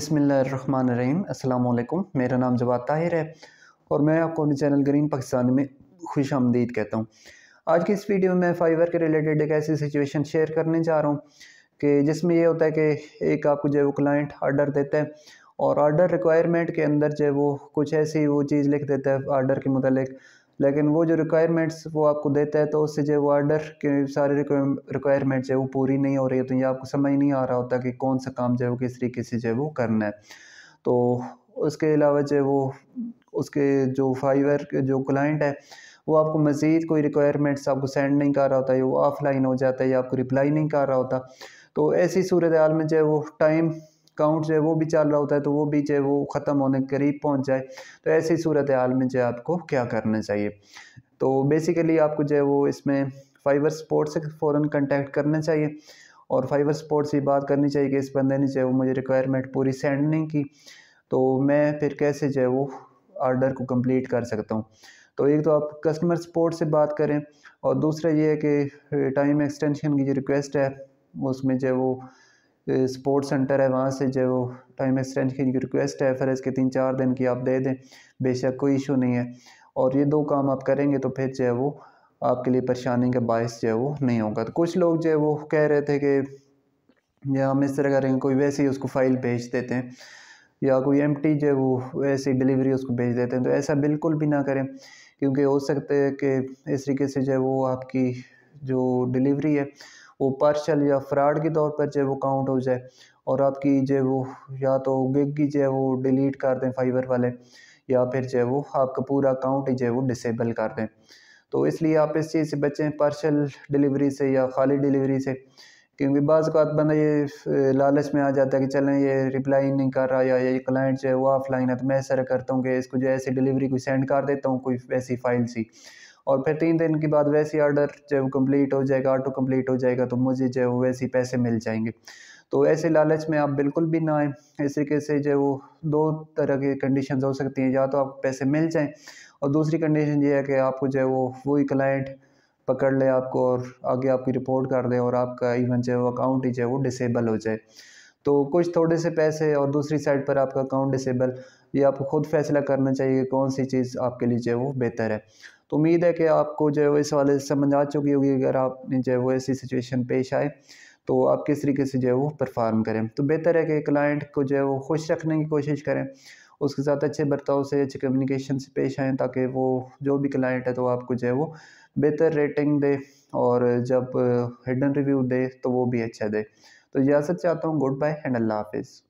बसमीम अल्लाम मेरा नाम जवाब ताहिर है और मैं आपको अपने चैनल ग्रीन पाकिस्तान में खुश आमदीद कहता हूँ आज की इस वीडियो में फाइबर के रिलेटेड एक ऐसी सिचुएशन शेयर करने जा रहा हूँ कि जिसमें यह होता है कि एक आपको जो है वो क्लाइंट आर्डर देता है और आर्डर रिक्वायरमेंट के अंदर जो है वो कुछ ऐसी वो चीज़ लिख देता है आर्डर के मतलब लेकिन वो जो रिक्वायरमेंट्स वो आपको देता है तो उससे जो वो आर्डर के सारे रिक्वायरमेंट्स है वो पूरी नहीं हो रही होती तो या आपको समझ नहीं आ रहा होता कि कौन सा काम जो है वो किस तरीके से जो है वो करना है तो उसके अलावा जो वो उसके जो फाइवर के जो क्लाइंट है वो आपको मज़ीद कोई रिक्वायरमेंट्स आपको सेंड नहीं कर रहा होता है वो ऑफलाइन हो जाता है या आपको रिप्लाई नहीं कर रहा होता तो ऐसी सूरत हाल में जो है वो टाइम जो है वो भी चल रहा होता है तो वो भी जो है वो ख़त्म होने के करीब पहुँच जाए तो ऐसी सूरत हाल में जो है आपको क्या करना चाहिए तो बेसिकली आपको जो है वो इसमें फाइबर स्पोर्ट्स से फ़ौर कंटेक्ट करना चाहिए और फाइबर स्पोर्ट्स से बात करनी चाहिए कि इस बंदे ने जो है वो मुझे रिक्वायरमेंट पूरी सेंड नहीं की तो मैं फिर कैसे जो है वो आर्डर को कंप्लीट कर सकता हूँ तो एक तो आप कस्टमर सपोर्ट से बात करें और दूसरा ये है कि टाइम एक्सटेंशन की जो रिक्वेस्ट है उसमें जो है वो स्पोर्ट्स सेंटर है वहाँ से जो टाइम एक्सटेंड की रिक्वेस्ट है फिर के तीन चार दिन की आप दे दें बेशक कोई इशू नहीं है और ये दो काम आप करेंगे तो फिर जो है वो आपके लिए परेशानी का बायस जो है वो नहीं होगा तो कुछ लोग जो है वो कह रहे थे कि या हम इस तरह करेंगे कोई वैसे ही उसको फ़ाइल भेज देते हैं या कोई एम जो है वो ही डिलीवरी उसको भेज देते हैं तो ऐसा बिल्कुल भी ना करें क्योंकि हो सकता है कि इस तरीके से जो है वो आपकी जो डिलीवरी है वो पार्शल या फ्रॉड के तौर पर जो वो काउंट हो जाए और आपकी जो वो या तो गिग की जो वो डिलीट कर दें फाइबर वाले या फिर जो वो आपका पूरा अकाउंट ही जो वो डिसेबल कर दें तो इसलिए आप इस चीज़ से बचें पार्शल डिलीवरी से या खाली डिलीवरी से क्योंकि बाज़ात बंदा ये लालच में आ जाता है कि चलें ये रिप्लाई नहीं कर रहा या ये क्लाइंट जो है वो ऑफलाइन है तो मैं सर करता हूँ कि इसको जो ऐसी डिलीवरी कोई सेंड कर देता हूँ कोई ऐसी फ़ाइल सी और फिर तीन दिन के बाद वैसे ऑर्डर जब कंप्लीट हो जाएगा ऑटो कंप्लीट हो जाएगा तो मुझे जो है वैसे पैसे मिल जाएंगे तो ऐसे लालच में आप बिल्कुल भी ना आए इस तरीके से जो वो दो तरह की कंडीशन हो सकती हैं या तो आपको पैसे मिल जाएँ और दूसरी कंडीशन ये है कि आपको जो है वो वही क्लाइंट पकड़ ले आपको और आगे आपकी रिपोर्ट कर दे और आपका इवन जो है वो अकाउंट ही जो है वो डिसेबल हो जाए तो कुछ थोड़े से पैसे और दूसरी साइड पर आपका अकाउंट डिसेबल ये आपको खुद फैसला करना चाहिए कौन सी चीज़ आपके लिए जो है वो बेहतर है तो उम्मीद है कि आपको जो है वो इस वाले से समझ आ चुकी होगी अगर आपने जो है वो ऐसी सिचुएशन पेश आए तो आप किस तरीके से जो है वो परफॉर्म करें तो बेहतर है कि क्लाइंट को जो है वो खुश रखने की कोशिश करें उसके साथ अच्छे बर्ताव से अच्छे कम्युनिकेशन से पेश आएँ ताकि वो जो भी क्लाइंट है तो आपको जो है वो बेहतर रेटिंग दे और जब हिडन रिव्यू दे तो वो भी अच्छा दे तो इजाज़त चाहता हूँ गुड बाय एंड अल्लाह हाफिज़